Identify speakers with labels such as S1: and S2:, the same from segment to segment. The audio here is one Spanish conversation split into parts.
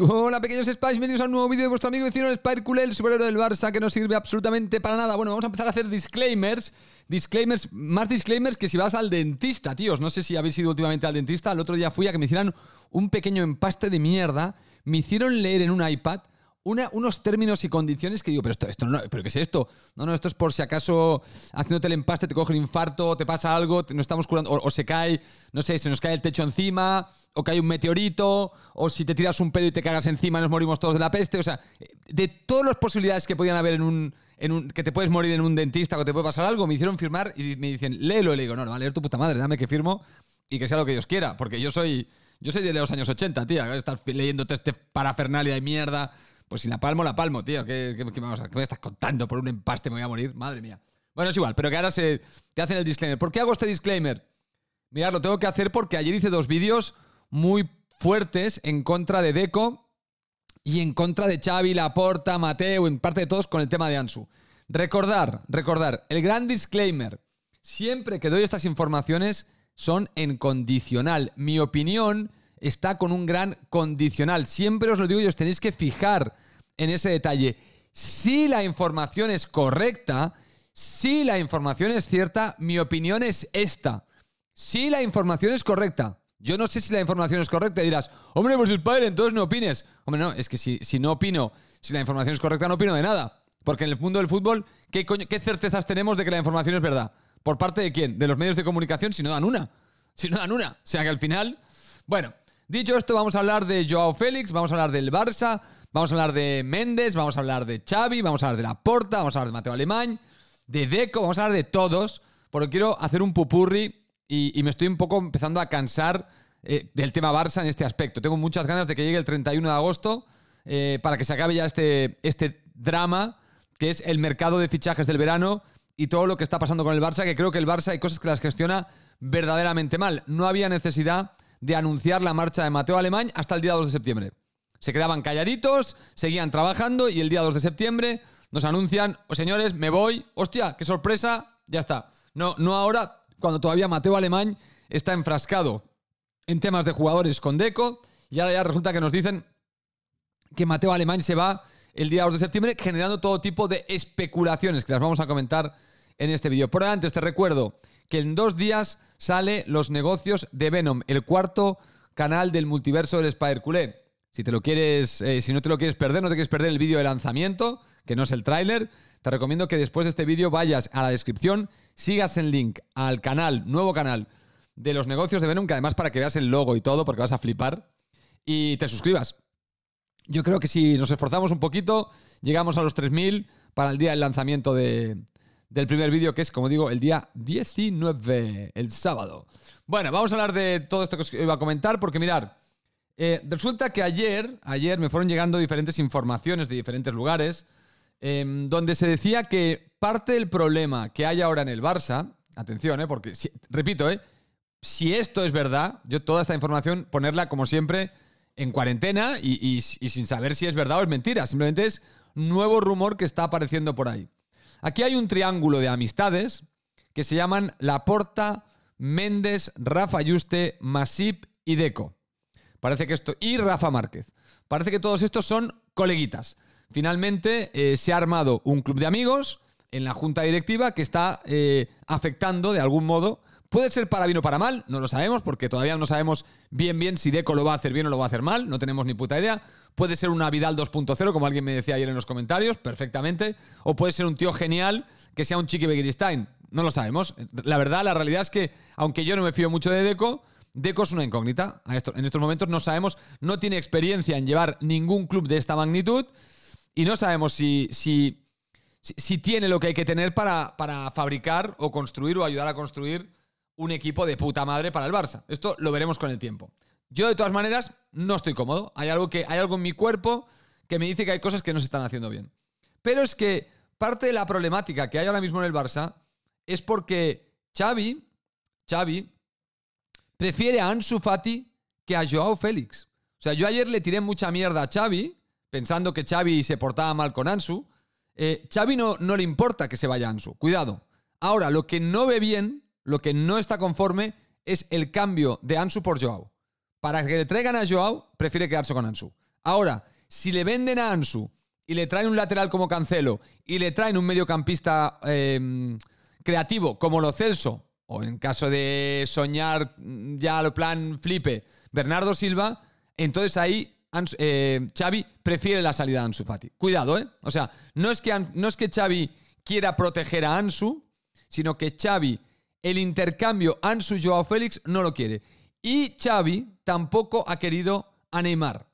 S1: Hola pequeños Spice, bienvenidos a un nuevo vídeo de vuestro amigo vecino el el superhéroe del Barça que no sirve absolutamente para nada. Bueno, vamos a empezar a hacer disclaimers, disclaimers, más disclaimers que si vas al dentista, tíos. No sé si habéis ido últimamente al dentista, el otro día fui a que me hicieran un pequeño empaste de mierda, me hicieron leer en un iPad unos términos y condiciones que digo, pero esto, esto no, pero ¿qué es esto? No, no, esto es por si acaso haciéndote el empaste te coge un infarto, te pasa algo, no estamos curando, o, se cae, no sé, se nos cae el techo encima, o cae un meteorito, o si te tiras un pedo y te cagas encima nos morimos todos de la peste, o sea, de todas las posibilidades que podían haber en un, en un que te puedes morir en un dentista, o te puede pasar algo, me hicieron firmar y me dicen, léelo, y le digo, no, no, leer tu puta madre, dame que firmo y que sea lo que Dios quiera, porque yo soy... Yo soy de los años 80, tía. Estar leyendo este parafernalia y mierda pues si la palmo, la palmo, tío. ¿Qué, me estás contando? Por un empaste me voy a morir. Madre mía. Bueno, es igual, pero que ahora se, te hacen el disclaimer. ¿Por qué hago este disclaimer? Mirad, lo tengo que hacer porque ayer hice dos vídeos muy fuertes en contra de Deco y en contra de Xavi, Laporta, Mateo, en parte de todos con el tema de Ansu. Recordar, recordar, el gran disclaimer. Siempre que doy estas informaciones son en condicional. Mi opinión está con un gran condicional. Siempre os lo digo y os tenéis que fijar en ese detalle. Si la información es correcta, si la información es cierta, mi opinión es esta. Si la información es correcta, yo no sé si la información es correcta. dirás, hombre, pues el padre, entonces no opines. Hombre, no, es que si, si, no opino, si la información es correcta, no opino de nada. Porque en el mundo del fútbol, ¿qué, ¿qué certezas tenemos de que la información es verdad? ¿Por parte de quién? ¿De los medios de comunicación? Si no dan una. Si no dan una. O sea que al final, bueno, Dicho esto, vamos a hablar de Joao Félix, vamos a hablar del Barça, vamos a hablar de Méndez, vamos a hablar de Xavi, vamos a hablar de la Porta, vamos a hablar de Mateo Alemán, de Deco, vamos a hablar de todos, porque quiero hacer un pupurri y, me estoy un poco empezando a cansar eh, del tema Barça en este aspecto. Tengo muchas ganas de que llegue el 31 de agosto eh, para que se acabe ya este, este drama que es el mercado de fichajes del verano y todo lo que está pasando con el Barça, que creo que el Barça hay cosas que las gestiona verdaderamente mal. No había necesidad de anunciar la marcha de Mateo Alemán hasta el día 2 de septiembre. Se quedaban calladitos, seguían trabajando y el día 2 de septiembre nos anuncian, oh, señores, me voy, hostia, qué sorpresa, ya está. No, no ahora, cuando todavía Mateo Alemán está enfrascado en temas de jugadores con Deco y ahora ya resulta que nos dicen que Mateo Alemán se va el día 2 de septiembre generando todo tipo de especulaciones que las vamos a comentar en este vídeo. Por antes te recuerdo que en dos días sale Los negocios de Venom, el cuarto canal del multiverso del Spider-Culé. Si, te lo quieres, eh, si no te lo quieres perder, no te quieres perder el vídeo de lanzamiento, que no es el tráiler, te recomiendo que después de este vídeo vayas a la descripción, sigas el link al canal, nuevo canal de los negocios de Venom, que además para que veas el logo y todo, porque vas a flipar, y te suscribas. Yo creo que si nos esforzamos un poquito, llegamos a los 3.000 para el día del lanzamiento de, del primer vídeo, que es, como digo, el día 19, el sábado. Bueno, vamos a hablar de todo esto que os iba a comentar, porque mirar, eh, resulta que ayer, ayer me fueron llegando diferentes informaciones de diferentes lugares, em, donde se decía que parte del problema que hay ahora en el Barça, atención, eh, porque, repito, eh, si esto es verdad, yo toda esta información ponerla, como siempre, en cuarentena y sin saber si es verdad o es mentira, simplemente es nuevo rumor que está apareciendo por ahí. Aquí hay un triángulo de amistades que se llaman Laporta, Méndez, Rafa Yuste, Masip y Deco. Parece que esto. Y Rafa Márquez. Parece que todos estos son coleguitas. Finalmente eh, se ha armado un club de amigos en la junta directiva que está eh, afectando de algún modo Puede ser para bien o para mal, no lo sabemos, porque todavía no sabemos bien bien si Deco lo va a hacer bien o lo va a hacer mal, no tenemos ni puta idea. Puede ser una Vidal 2.0, como alguien me decía ayer en los comentarios, perfectamente. O puede ser un tío genial que sea un Chiqui Stein, no lo sabemos. La verdad, la realidad es que, aunque yo no me fío mucho de Deco, Deco es una incógnita. en estos momentos no sabemos, no tiene experiencia en llevar ningún club de esta magnitud y no sabemos si, si, si tiene lo que hay que tener para, para fabricar o construir o ayudar a construir un equipo de puta madre para el Barça. Esto lo veremos con el tiempo. Yo, de todas maneras, no estoy cómodo. Hay algo, que, hay algo en mi cuerpo que me dice que hay cosas que no se están haciendo bien. Pero es que parte de la problemática que hay ahora mismo en el Barça es porque Xavi, Xavi prefiere a Ansu Fati que a Joao Félix. O sea, yo ayer le tiré mucha mierda a Xavi, pensando que Xavi se portaba mal con Ansu. Eh, Xavi no, no le importa que se vaya Ansu, cuidado. Ahora, lo que no ve bien lo que no está conforme es el cambio de Ansu por Joao. Para que le traigan a Joao, prefiere quedarse con Ansu. Ahora, si le venden a Ansu y le traen un lateral como Cancelo y le traen un mediocampista em, creativo como Lo Celso, o en caso de soñar ya lo plan Flipe, Bernardo Silva, entonces ahí Ansu, eh, Xavi prefiere la salida de Ansu Fati. Cuidado, ¿eh? O sea, no es que, no es que Xavi quiera proteger a Ansu, sino que Xavi el intercambio Ansu-Joao Félix no lo quiere. Y Xavi tampoco ha querido a Neymar.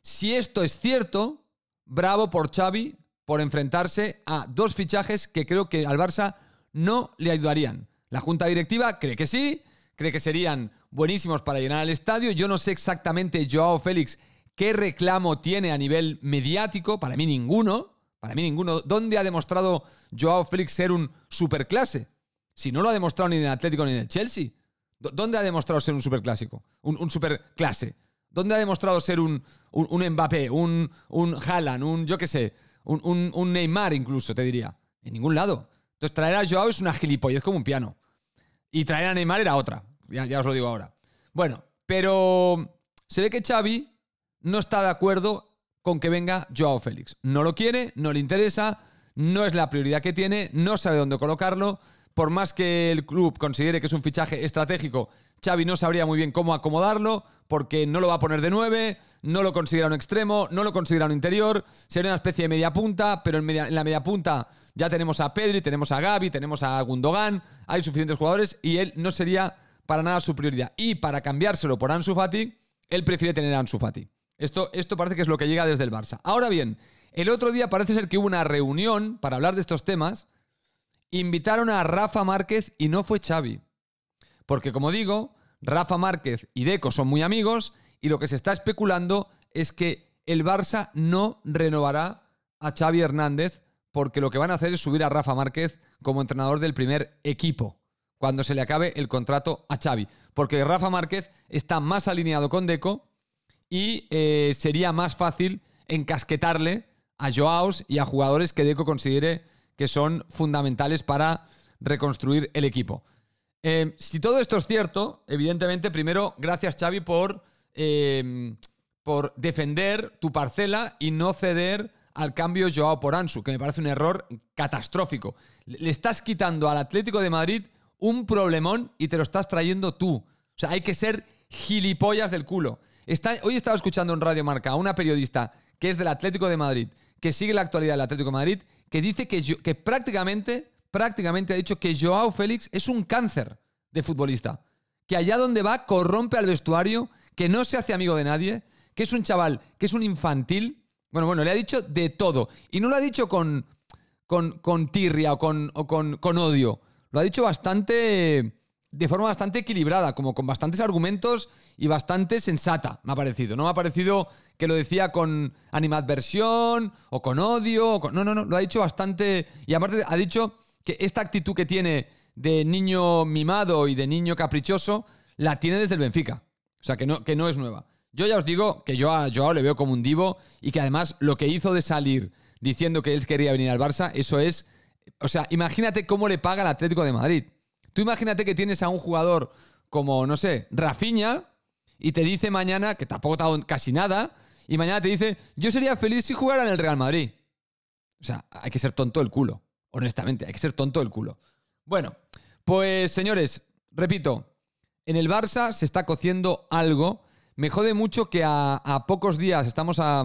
S1: Si esto es cierto, bravo por Xavi por enfrentarse a dos fichajes que creo que al Barça no le ayudarían. La junta directiva cree que sí, cree que serían buenísimos para llenar el estadio. Yo no sé exactamente, Joao Félix, qué reclamo tiene a nivel mediático. Para mí ninguno. Para mí ninguno. ¿Dónde ha demostrado Joao Félix ser un superclase? Si no lo ha demostrado ni en el Atlético ni en el Chelsea. ¿Dónde ha demostrado ser un superclásico? Un, superclase. ¿Dónde ha demostrado ser un, Mbappé, un, un Haaland, un yo qué sé, un, Neymar incluso, te diría? En ningún lado. Entonces traer a Joao es una gilipollez como un piano. Y traer a Neymar era otra. Ya, ya os lo digo ahora. Bueno, pero se ve que Xavi no está de acuerdo con que venga Joao Félix. No lo quiere, no le interesa, no es la prioridad que tiene, no sabe dónde colocarlo. Por más que el club considere que es un fichaje estratégico, Xavi no sabría muy bien cómo acomodarlo, porque no lo va a poner de nueve, no lo considera un extremo, no lo considera un interior, sería una especie de media punta, pero en, la media punta ya tenemos a Pedri, tenemos a Gaby, tenemos a Gundogan, hay suficientes jugadores y él no sería para nada su prioridad. Y para cambiárselo por Ansu Fati, él prefiere tener a Ansu Fati. Esto, esto parece que es lo que llega desde el Barça. Ahora bien, el otro día parece ser que hubo una reunión para hablar de estos temas Invitaron a Rafa Márquez y no fue Xavi. Porque como digo, Rafa Márquez y Deco son muy amigos y lo que se está especulando es que el Barça no renovará a Xavi Hernández porque lo que van a hacer es subir a Rafa Márquez como entrenador del primer equipo cuando se le acabe el contrato a Xavi. Porque Rafa Márquez está más alineado con Deco y eh, sería más fácil encasquetarle a Joao y a jugadores que Deco considere que son fundamentales para reconstruir el equipo. Eh, si todo esto es cierto, evidentemente, primero, gracias Xavi por, eh, por defender tu parcela y no ceder al cambio Joao por Ansu, que me parece un error catastrófico. Le estás quitando al Atlético de Madrid un problemón y te lo estás trayendo tú. O sea, hay que ser gilipollas del culo. Está, hoy estaba escuchando en Radio Marca a una periodista que es del Atlético de Madrid, que sigue la actualidad del Atlético de Madrid que dice que, que prácticamente, prácticamente ha dicho que Joao Félix es un cáncer de futbolista, que allá donde va corrompe al vestuario, que no se hace amigo de nadie, que es un chaval, que es un infantil. Bueno, bueno, le ha dicho de todo. Y no lo ha dicho con, con, con tirria o, con, o con, con, odio. Lo ha dicho bastante de forma bastante equilibrada, como con bastantes argumentos y bastante sensata, me ha parecido. No me ha parecido que lo decía con animadversión o con odio. No, no, no, lo ha dicho bastante. Y aparte ha dicho que esta actitud que tiene de niño mimado y de niño caprichoso la tiene desde el Benfica. O sea, que no, que no es nueva. Yo ya os digo que yo a le veo como un divo y que además lo que hizo de salir diciendo que él quería venir al Barça, eso es... O sea, imagínate cómo le paga el Atlético de Madrid. Tú imagínate que tienes a un jugador como, no sé, Rafiña, y te dice mañana, que tampoco te ha casi nada, y mañana te dice, yo sería feliz si jugara en el Real Madrid. O sea, hay que ser tonto el culo, honestamente, hay que ser tonto el culo. Bueno, pues señores, repito, en el Barça se está cociendo algo. Me jode mucho que a, a pocos días, estamos a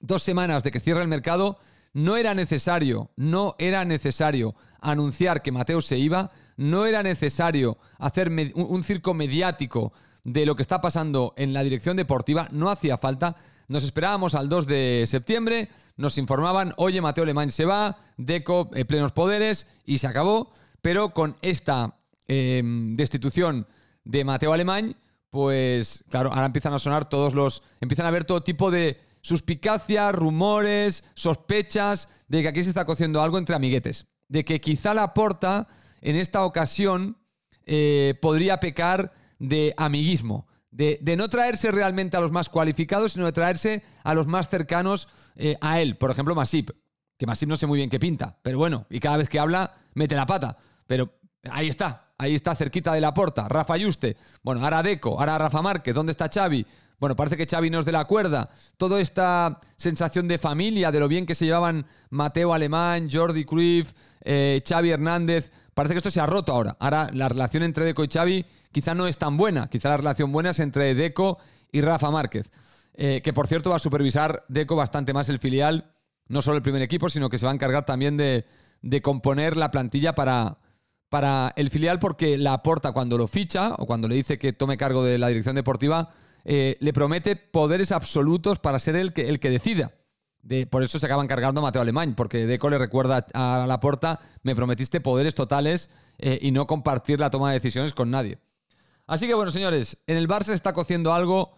S1: dos semanas de que cierre el mercado, no era necesario, no era necesario anunciar que Mateo se iba no era necesario hacer un circo mediático de lo que está pasando en la dirección deportiva, no hacía falta. Nos esperábamos al 2 de septiembre, nos informaban, oye, Mateo Alemán se va, Deco, eh, plenos poderes, y se acabó. Pero con esta em, destitución de Mateo Alemán, pues claro, ahora empiezan a sonar todos los. empiezan a haber todo tipo de suspicacias, rumores, sospechas de que aquí se está cociendo algo entre amiguetes. De que quizá la porta en esta ocasión eh, podría pecar de amiguismo, de, no traerse realmente a los más cualificados, sino de traerse a los más cercanos eh, a él. Por ejemplo, Masip, que Masip no sé muy bien qué pinta, pero bueno, y cada vez que habla, mete la pata. Pero ahí está, ahí está cerquita de la puerta. Rafa Yuste, bueno, ahora Deco, ahora Rafa Márquez, ¿dónde está Xavi? Bueno, parece que Xavi no es de la cuerda. Toda esta sensación de familia, de lo bien que se llevaban Mateo Alemán, Jordi Cruyff, eh, Xavi Hernández, Parece que esto se ha roto ahora. Ahora la relación entre Deco y Xavi quizá no es tan buena. Quizá la relación buena es entre Deco y Rafa Márquez. Eh, que por cierto va a supervisar Deco bastante más el filial, no solo el primer equipo, sino que se va a encargar también de, componer la plantilla para, el filial porque la aporta cuando lo ficha o cuando le dice que tome cargo de la dirección deportiva, eh, le promete poderes absolutos para ser el que decida por eso se acaban cargando a Mateo Alemán, porque Deco le recuerda a Laporta, me prometiste poderes totales eh, y no compartir la toma de decisiones con nadie. Así que bueno, señores, en el Barça está cociendo algo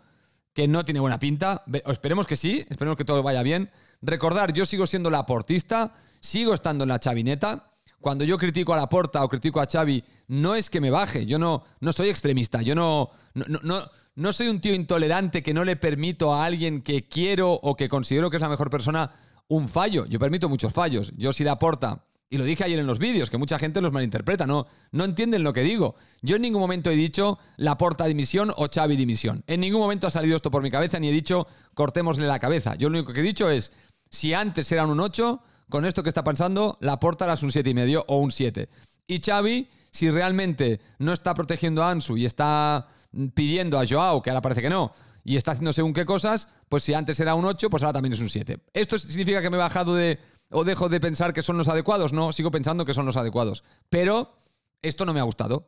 S1: que no tiene buena pinta. Esperemos que sí, esperemos que todo vaya bien. Recordar, yo sigo siendo la portista, sigo estando en la chavineta. Cuando yo critico a Laporta o critico a Xavi, no es que me baje, yo no, no soy extremista, yo no, no, no no soy un tío intolerante que no le permito a alguien que quiero o que considero que es la mejor persona un fallo. Yo permito muchos fallos. Yo si la porta, y lo dije ayer en los vídeos, que mucha gente los malinterpreta, no, no entienden lo que digo. Yo en ningún momento he dicho la porta dimisión o Xavi dimisión. En ningún momento ha salido esto por mi cabeza ni he dicho cortémosle la cabeza. Yo lo único que he dicho es, si antes eran un 8, con esto que está pensando, la porta harás un 7,5 o un 7. Y Xavi, si realmente no está protegiendo a Ansu y está Mm, pidiendo a Joao, que ahora parece que no, y está haciendo según qué cosas, pues si antes era un 8, pues ahora también es un 7. ¿Esto significa que me he bajado de o dejo de pensar que son los adecuados? No, sigo pensando que son los adecuados. Pero esto no me ha gustado.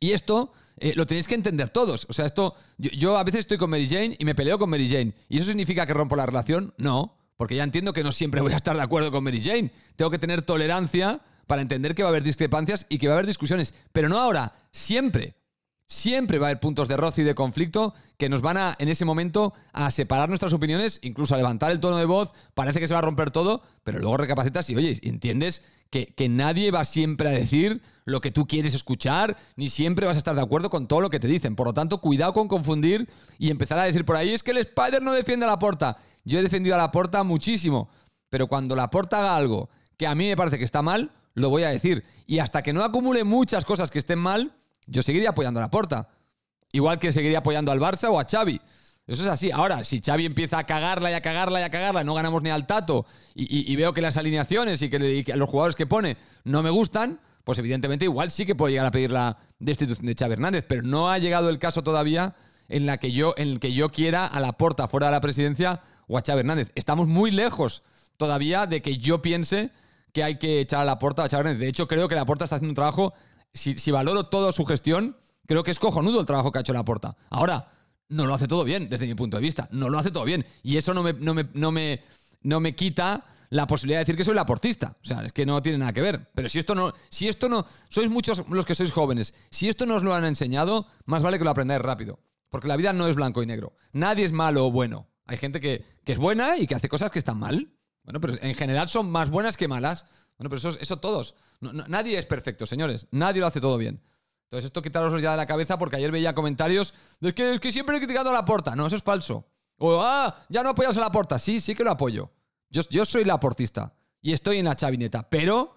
S1: Y esto eh, lo tenéis que entender todos. O sea, esto. yo, a veces estoy con Mary Jane y me peleo con Mary Jane. ¿Y eso significa que rompo la relación? No, porque ya entiendo que no siempre voy a estar de acuerdo con Mary Jane. Tengo que tener tolerancia para entender que va a haber discrepancias y que va a haber discusiones. Pero no ahora, siempre. Siempre va a haber puntos de roce y de conflicto que nos van a, en ese momento, a separar nuestras opiniones, incluso a levantar el tono de voz. Parece que se va a romper todo, pero luego recapacitas y, oyes, entiendes que, nadie va siempre a decir lo que tú quieres escuchar, ni siempre vas a estar de acuerdo con todo lo que te dicen. Por lo tanto, cuidado con confundir y empezar a decir por ahí, es que el Spider no defiende a la puerta. Yo he defendido a la puerta muchísimo, pero cuando la porta haga algo que a mí me parece que está mal, lo voy a decir. Y hasta que no acumule muchas cosas que estén mal, yo seguiría apoyando a la porta. Igual que seguiría apoyando al Barça o a Xavi. Eso es así. Ahora, si Xavi empieza a cagarla y a cagarla y a cagarla, no ganamos ni al tato, y, veo que las alineaciones y que, los jugadores que pone no me gustan, pues evidentemente igual sí que puedo llegar a pedir la destitución de Xavi Hernández, pero no ha llegado el caso todavía en, la que yo, en el que yo quiera a la porta fuera de la presidencia o a Xavi Hernández. Estamos muy lejos todavía de que yo piense que hay que echar a la porta a Xavi Hernández. De hecho, creo que la porta está haciendo un trabajo si, valoro toda su gestión, creo que es cojonudo el trabajo que ha hecho la aporta. Ahora, no lo hace todo bien, desde mi punto de vista. No lo hace todo bien. Y eso no me, no me, quita la posibilidad de decir que soy laportista. O sea, es que no tiene nada que ver. Pero si esto no, si esto no, sois muchos los que sois jóvenes, si esto no os lo han enseñado, más vale que lo aprendáis rápido. Porque la vida no es blanco y negro. Nadie es malo o bueno. Hay gente que, que es buena y que hace cosas que están mal. Bueno, pero en general son más buenas que malas. Bueno, pero eso, eso todos. nadie es perfecto, señores. Nadie lo hace todo bien. Entonces, esto quitaroslo ya de la cabeza porque ayer veía comentarios de que, es que siempre he criticado a la porta. No, eso es falso. O, ah, ya no apoyas a la porta. Sí, sí que lo apoyo. Yo, yo soy la portista y estoy en la chavineta. Pero,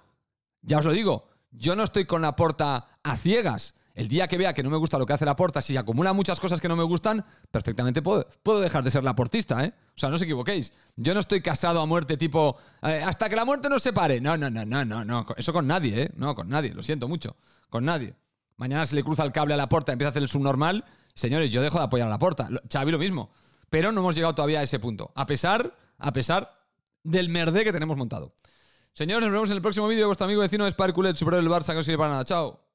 S1: ya os lo digo, yo no estoy con la porta a ciegas. El día que vea que no me gusta lo que hace la porta, si acumula muchas cosas que no me gustan, perfectamente puedo, puedo dejar de ser la portista, ¿eh? O sea, no os equivoquéis. Yo no estoy casado a muerte tipo eh, hasta que la muerte nos separe. No, no, no, no, no, no. Eso con nadie, ¿eh? No, con nadie. Lo siento mucho. Con nadie. Mañana se le cruza el cable a la puerta, y empieza a hacer el subnormal. Señores, yo dejo de apoyar a la puerta. Xavi lo mismo. Pero no hemos llegado todavía a ese punto. A pesar, a pesar del merdé que tenemos montado. Señores, nos vemos en el próximo vídeo. Vuestro amigo vecino de Sparkulet, superior el Barça, que no sirve para nada. Chao.